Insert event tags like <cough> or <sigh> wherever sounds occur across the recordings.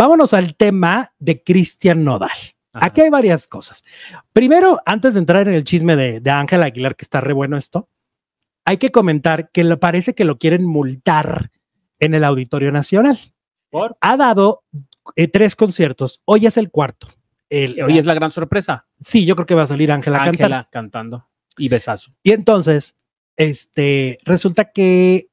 Vámonos al tema de Cristian Nodal. Aquí hay varias cosas. Primero, antes de entrar en el chisme de Ángela Aguilar, que está re bueno esto, hay que comentar que parece que lo quieren multar en el Auditorio Nacional. ¿Por? Ha dado eh, tres conciertos. Hoy es el cuarto. Hoy es la gran sorpresa. Sí, yo creo que va a salir Ángela cantando. cantando. Y besazo. Y entonces, este, resulta que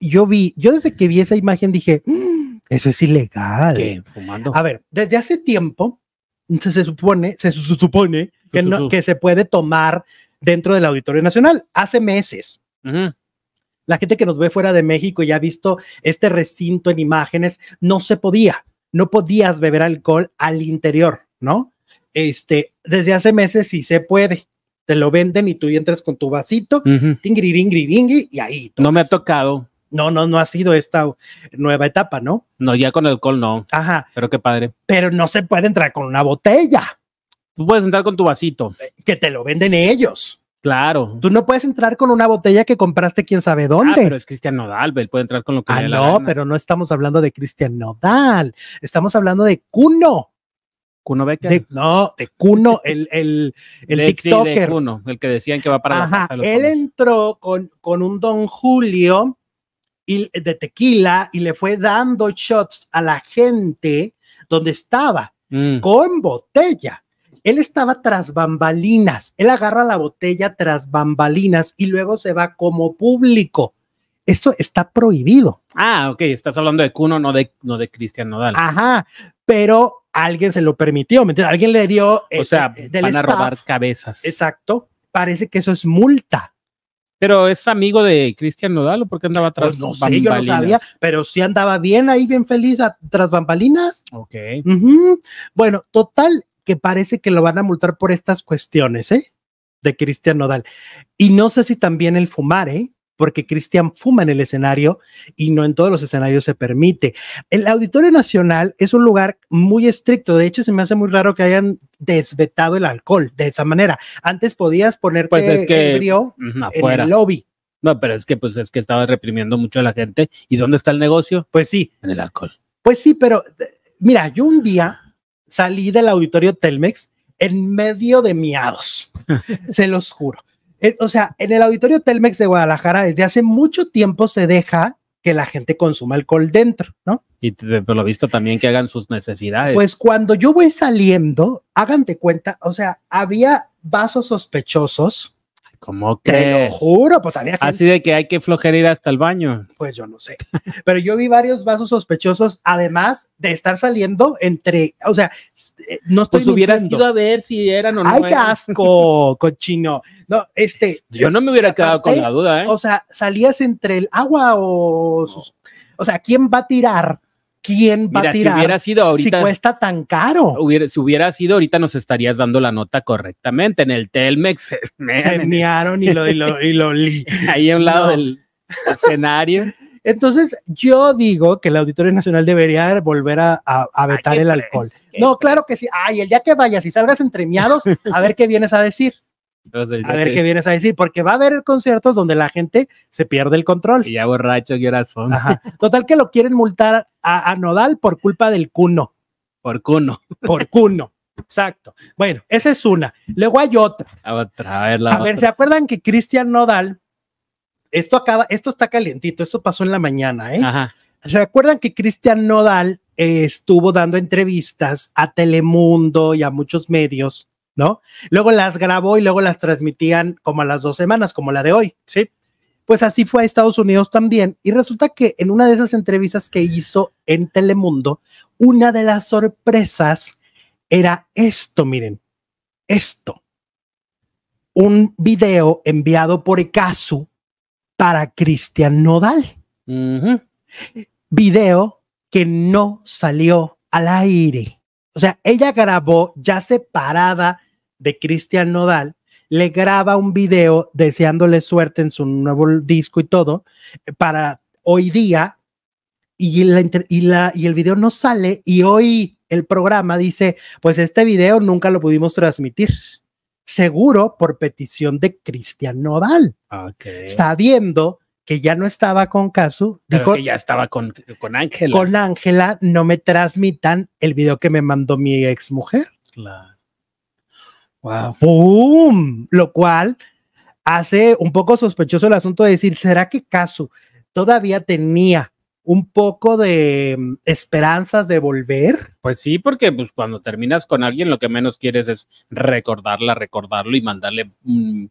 yo vi, yo desde que vi esa imagen dije, mm, eso es ilegal. Fumando. A ver, desde hace tiempo se, supone, se, supone que, se puede tomar dentro del Auditorio Nacional. Hace meses. La gente que nos ve fuera de México y ha visto este recinto en imágenes, no se podía, no podías beber alcohol al interior, ¿no? Este, desde hace meses sí se puede te lo venden y tú entras con tu vasito, y ahí. No me ha tocado no, no, no ha sido esta nueva etapa, ¿no? No, ya con el alcohol no. Ajá. Pero qué padre. Pero no se puede entrar con una botella. Tú puedes entrar con tu vasito. Eh, que te lo venden ellos. Claro. Tú no puedes entrar con una botella que compraste quién sabe ah, dónde. Ah, pero es Cristian Nodal, él puede entrar con lo que ah, no, pero no estamos hablando de Cristian Nodal. Estamos hablando de Cuno. Cuno Becker. no, de Cuno, <laughs> el, el, el TikToker. el que decían que va para Ajá, Él entró con, con un Don Julio de tequila y le fue dando shots a la gente donde estaba mm. con botella. Él estaba tras bambalinas, él agarra la botella tras bambalinas y luego se va como público. Eso está prohibido. Ah, ok, estás hablando de Cuno, no de, no de Cristian Nodal. Ajá, pero alguien se lo permitió, ¿me entiendes? Alguien le dio... O sea, eh, eh, van a robar cabezas. Exacto, parece que eso es multa. Pero es amigo de Cristian Nodal, ¿o porque andaba tras pues no sé, yo no sabía, pero sí andaba bien ahí, bien feliz tras bambalinas. Ok. Bueno, total, que parece que lo van a multar por estas cuestiones, ¿eh? De Cristian Nodal. Y no sé si también el fumar, ¿eh? porque Cristian fuma en el escenario y no en todos los escenarios se permite. El Auditorio Nacional es un lugar muy estricto, de hecho se me hace muy raro que hayan desvetado el alcohol de esa manera. Antes podías poner pues en el lobby. No, pero es que pues es que estaba reprimiendo mucho a la gente. ¿Y dónde está el negocio? Pues sí. En el alcohol. Pues sí, pero eh, mira, yo un día salí del auditorio Telmex en medio de miados, <laughs> se los juro. Eh, o sea, en el auditorio Telmex de Guadalajara desde hace mucho tiempo se deja que la gente consuma alcohol dentro, ¿no? Y por lo visto también que hagan sus necesidades. Pues cuando yo voy saliendo, hágante cuenta, o sea, había vasos sospechosos ¿Cómo que? Te lo juro, pues había gente. Así de que hay que flojer ir hasta el baño. Pues yo no sé. <laughs> Pero yo vi varios vasos sospechosos, además de estar saliendo entre, o sea, eh, no estoy Pues hubieras a ver si eran o no. ¡Ay, qué asco, <laughs> cochino! No, este. Yo no me hubiera quedado con la duda, ¿eh? O sea, salías entre el agua o. o sea, ¿quién va a tirar? ¿Quién va a tirar? Si hubiera sido ahorita. cuesta tan caro. si hubiera sido ahorita, nos estarías dando la nota correctamente. En el Telmex se, <laughs> y lo, li. <laughs> Ahí a un lado del escenario. Entonces, yo digo que la Auditorio Nacional debería volver a, vetar el alcohol. No, claro que sí. Ay, el día que vayas y salgas entremeados, a ver qué vienes a decir. A ver qué vienes a decir, porque va a haber conciertos donde la gente se pierde el control. Y ya borracho, y ahora <laughs> Total que lo quieren multar a, Nodal por culpa del cuno. Por cuno. Por cuno. Exacto. Bueno, esa es una. Luego hay otra. A, ver, ¿se acuerdan que Cristian Nodal, esto acaba, esto está calientito, esto pasó en la mañana, ¿eh? ¿Se acuerdan que Cristian Nodal eh, estuvo dando entrevistas a Telemundo y a muchos medios ¿no? Luego las grabó y luego las transmitían como a las dos semanas, como la de hoy. Sí. Pues así fue a Estados Unidos también. Y resulta que en una de esas entrevistas que hizo en Telemundo, una de las sorpresas era esto, miren, esto. Un video enviado por Ekasu para Cristian Nodal. Video que no salió al aire. O sea, ella grabó ya separada de Cristian Nodal le graba un video deseándole suerte en su nuevo disco y todo eh, para hoy día y, el video no sale y hoy el programa dice, pues este video nunca lo pudimos transmitir, seguro por petición de Cristian Nodal, ah, okay. sabiendo que ya no estaba con Casu, dijo que ya estaba con con Ángela. Con Ángela no me transmitan el video que me mandó mi ex mujer. Claro. Wow. ¡Pum! Lo cual hace un poco sospechoso el asunto de decir, ¿será que Casu todavía tenía un poco de mm, esperanzas de volver? Pues sí, porque pues, cuando terminas con alguien lo que menos quieres es recordarla, recordarlo y mandarle un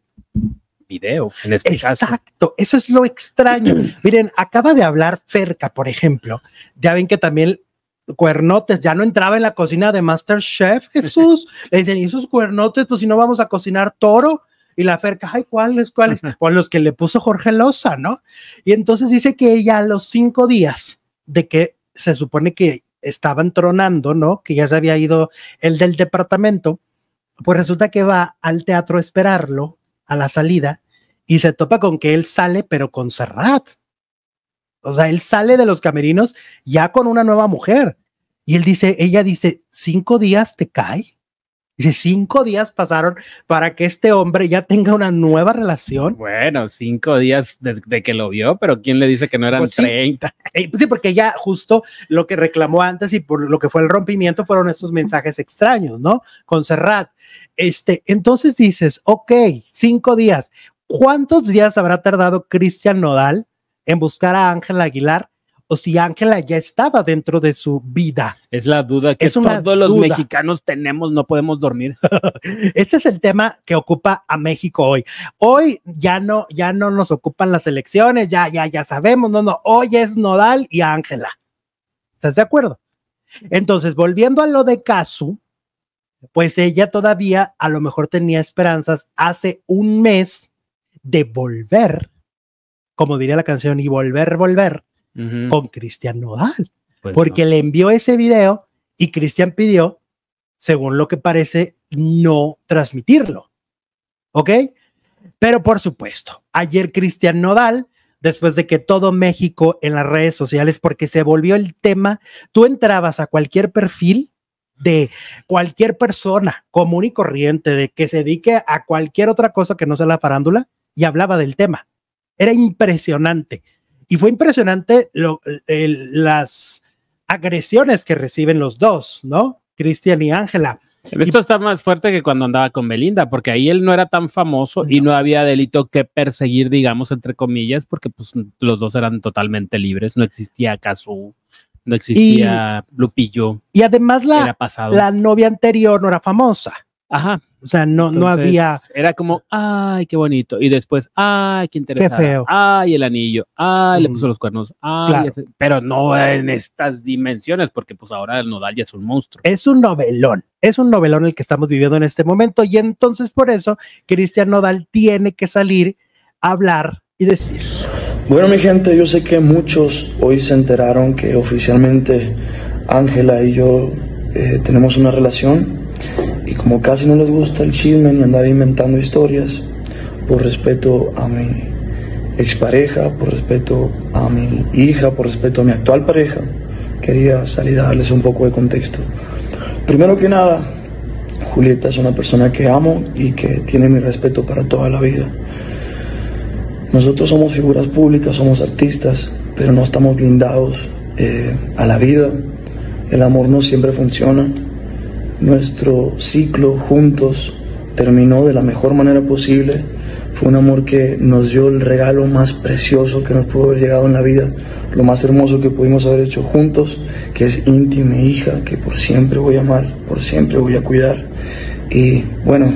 video. Exacto, eso es lo extraño. <clears throat> Miren, acaba de hablar Ferca, por ejemplo. Ya ven que también cuernotes, ya no entraba en la cocina de Masterchef, <laughs> Jesús, le dicen, ¿y esos cuernotes? Pues si no vamos a cocinar toro. Y la Ferca, ay, ¿cuáles, cuáles? Pues los que le puso Jorge Loza, ¿no? Y entonces dice que ella a los cinco días de que se supone que estaban tronando, ¿no? Que ya se había ido el del departamento, pues resulta que va al teatro a esperarlo a la salida y se topa con que él sale, pero con Serrat. O sea, él sale de los camerinos ya con una nueva mujer. Y él dice, ella dice, cinco días te cae. Dice, cinco días pasaron para que este hombre ya tenga una nueva relación. Bueno, cinco días desde que lo vio, pero ¿quién le dice que no eran pues treinta. sí. <laughs> 30? Eh, sí, porque ya justo lo que reclamó antes y por lo que fue el rompimiento fueron estos mensajes extraños, ¿no? Con Serrat. Este, entonces dices, ok, cinco días. ¿Cuántos días habrá tardado Cristian Nodal en buscar a Ángela Aguilar o si Ángela ya estaba dentro de su vida. Es la duda que es todos los mexicanos tenemos, no podemos dormir. <laughs> este es el tema que ocupa a México hoy. Hoy ya no, ya no nos ocupan las elecciones, ya, ya, ya sabemos, no, no, hoy es Nodal y Ángela. ¿Estás de acuerdo? Entonces, volviendo a lo de Casu, pues ella todavía a lo mejor tenía esperanzas hace un mes de volver como diría la canción, y volver, volver con Cristian Nodal. Pues porque le envió ese video y Cristian pidió, según lo que parece, no transmitirlo. ¿Ok? Pero por supuesto, ayer Cristian Nodal, después de que todo México en las redes sociales, porque se volvió el tema, tú entrabas a cualquier perfil de cualquier persona común y corriente, de que se dedique a cualquier otra cosa que no sea la farándula, y hablaba del tema. Era impresionante. Y fue impresionante lo, las agresiones que reciben los dos, ¿no? Cristian y Ángela. Esto está más fuerte que cuando andaba con Belinda, porque ahí él no era tan famoso y no había delito que perseguir, digamos, entre comillas, porque pues, los dos eran totalmente libres, no existía Casu, no existía Lupillo. Y además la, la novia anterior no era famosa. Ajá. O sea, no, había. Era como, ay, qué bonito. Y después, ay, qué interesante. Qué feo. Ay, el anillo. Ay, le puso los cuernos. Ay, pero no en estas dimensiones, porque pues ahora el Nodal ya es un monstruo. Es un novelón es un novelón el que estamos viviendo en este momento y entonces por eso Cristian Nodal tiene que salir a hablar y decir. Bueno, mi gente, yo sé que muchos hoy se enteraron que oficialmente Ángela y yo eh, tenemos una relación. Y como casi no les gusta el chisme ni andar inventando historias, por respeto a mi expareja, por respeto a mi hija, por respeto a mi actual pareja, quería salir a darles un poco de contexto. Primero que nada, Julieta es una persona que amo y que tiene mi respeto para toda la vida. Nosotros somos figuras públicas, somos artistas, pero no estamos blindados eh, a la vida. El amor no siempre funciona nuestro ciclo juntos terminó de la mejor manera posible. Fue un amor que nos dio el regalo más precioso que nos pudo haber llegado en la vida, lo más hermoso que pudimos haber hecho juntos, que es íntima hija, que por siempre voy a amar, por siempre voy a cuidar. Y bueno,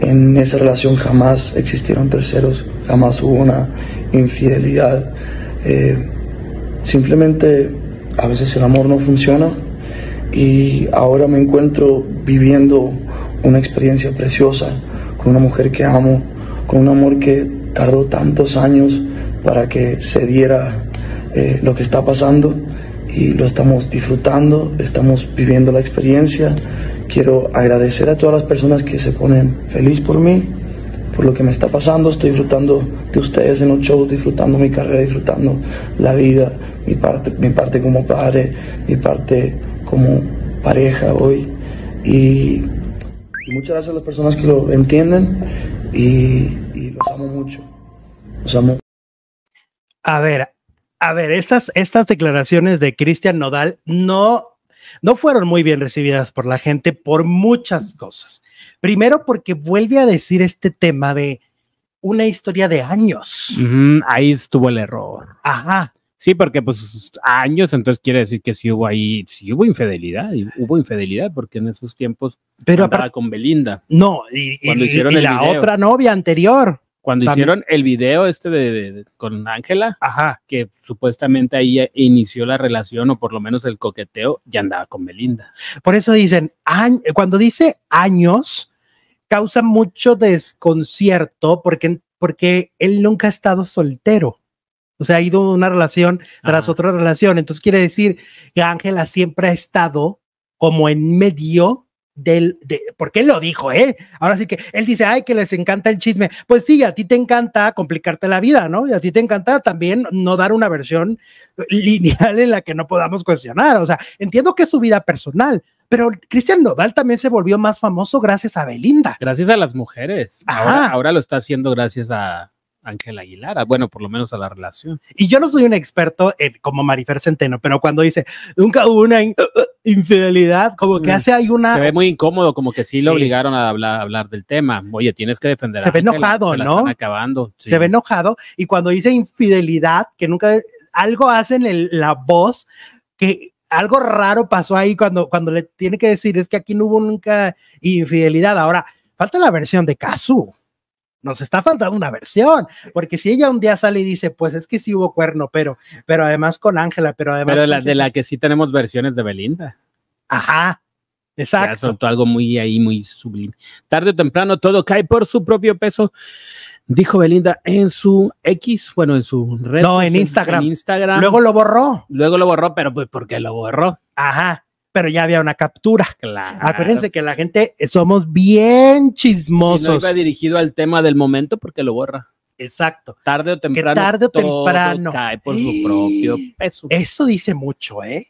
en esa relación jamás existieron terceros, jamás hubo una infidelidad. Eh, simplemente a veces el amor no funciona y ahora me encuentro viviendo una experiencia preciosa con una mujer que amo, con un amor que tardó tantos años para que se diera eh, lo que está pasando y lo estamos disfrutando, estamos viviendo la experiencia. Quiero agradecer a todas las personas que se ponen feliz por mí, por lo que me está pasando. Estoy disfrutando de ustedes en los shows, disfrutando mi carrera, disfrutando la vida, mi parte, mi parte como padre, mi parte como pareja hoy. Y, muchas gracias a las personas que lo entienden y, los amo mucho. Los amo. A ver, a ver, estas, estas declaraciones de Cristian Nodal no no fueron muy bien recibidas por la gente por muchas cosas. Primero porque vuelve a decir este tema de una historia de años. ahí estuvo el error. Ajá. Sí, porque pues años, entonces quiere decir que sí hubo ahí, sí hubo infidelidad, hubo infidelidad, porque en esos tiempos pero andaba con Belinda. No, y, la otra novia anterior. Cuando hicieron el video este de, con Ángela, que supuestamente ahí inició la relación o por lo menos el coqueteo, ya andaba con Belinda. Por eso dicen, cuando dice años, causa mucho desconcierto porque, porque él nunca ha estado soltero. O sea, ha ido una relación tras otra relación. Entonces quiere decir que Ángela siempre ha estado como en medio del, ¿Por porque él lo dijo, ¿eh? Ahora sí que él dice, ay, que les encanta el chisme. Pues sí, a ti te encanta complicarte la vida, ¿no? Y a ti te encanta también no dar una versión lineal en la que no podamos cuestionar. O sea, entiendo que es su vida personal, pero Cristian Nodal también se volvió más famoso gracias a Belinda. Gracias a las mujeres. ahora, lo está haciendo gracias a, Ángel Aguilar, ah, bueno, por lo menos a la relación. Y yo no soy un experto en, como Marifer Centeno, pero cuando dice, nunca hubo una uh, uh, infidelidad, como que mm. hace hay una... Se ve muy incómodo, como que sí, lo obligaron a hablar, del tema. Oye, tienes que defender Se a ve enojado, se ¿no? acabando. Se ve enojado. Y cuando dice infidelidad, que nunca... Algo hace en la voz que algo raro pasó ahí cuando, cuando le tiene que decir, es que aquí no hubo nunca infidelidad. Ahora, falta la versión de Kazoo nos está faltando una versión, porque si ella un día sale y dice, pues es que sí hubo cuerno, pero, pero además con Ángela, pero además... Pero de la que sí tenemos versiones de Belinda. Ajá, exacto. Ya soltó algo muy ahí, muy sublime. Tarde o temprano todo cae por su propio peso, dijo Belinda en su X, bueno, en su red. No, pues, en Instagram. En Instagram. Luego lo borró. Luego lo borró, pero pues porque lo borró. Ajá pero ya había una captura. Claro. Acuérdense que la gente eh, somos bien chismosos. Y no iba dirigido al tema del momento porque lo borra. Exacto. Tarde o temprano. tarde o temprano. Cae por su propio peso. Eso dice mucho, ¿eh?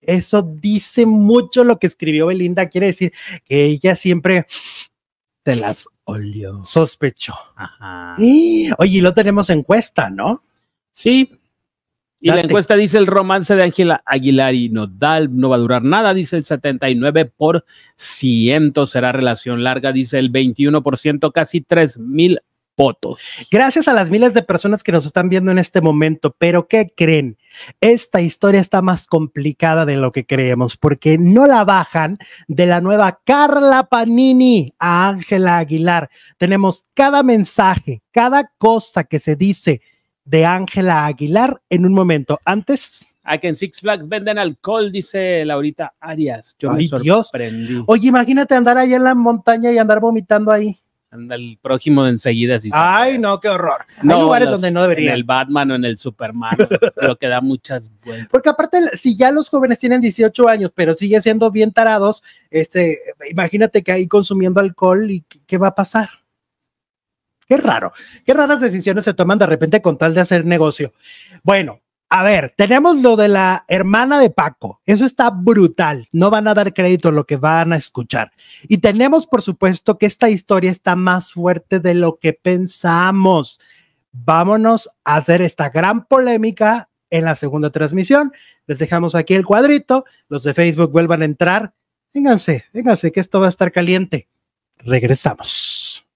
Eso dice mucho lo que escribió Belinda. Quiere decir que ella siempre se las olió. Sospechó. Ajá. Y, oye, y lo tenemos en encuesta, ¿no? Sí, y la encuesta dice el romance de Ángela Aguilar y Nodal no va a durar nada, dice el 79%, será relación larga, dice el 21%, casi 3 mil votos. Gracias a las miles de personas que nos están viendo en este momento, pero ¿qué creen? Esta historia está más complicada de lo que creemos, porque no la bajan de la nueva Carla Panini a Ángela Aguilar. Tenemos cada mensaje, cada cosa que se dice de Ángela Aguilar en un momento. Antes. A que en Six Flags venden alcohol, dice Laurita Arias. Yo Ay, me sorprendí. Dios. Oye, imagínate andar allá en la montaña y andar vomitando ahí. Anda el prójimo de enseguida. Ay, no, qué horror. No, Hay lugares donde no debería. En el Batman o en el Superman, <laughs> lo que da muchas vueltas. Porque aparte, si ya los jóvenes tienen 18 años, pero siguen siendo bien tarados, este, imagínate que ahí consumiendo alcohol y qué va a pasar. Qué raro, qué raras decisiones se toman de repente con tal de hacer negocio. Bueno, a ver, tenemos lo de la hermana de Paco. Eso está brutal. No van a dar crédito a lo que van a escuchar. Y tenemos, por supuesto, que esta historia está más fuerte de lo que pensamos. Vámonos a hacer esta gran polémica en la segunda transmisión. Les dejamos aquí el cuadrito. Los de Facebook vuelvan a entrar. Vénganse, vénganse, que esto va a estar caliente. Regresamos.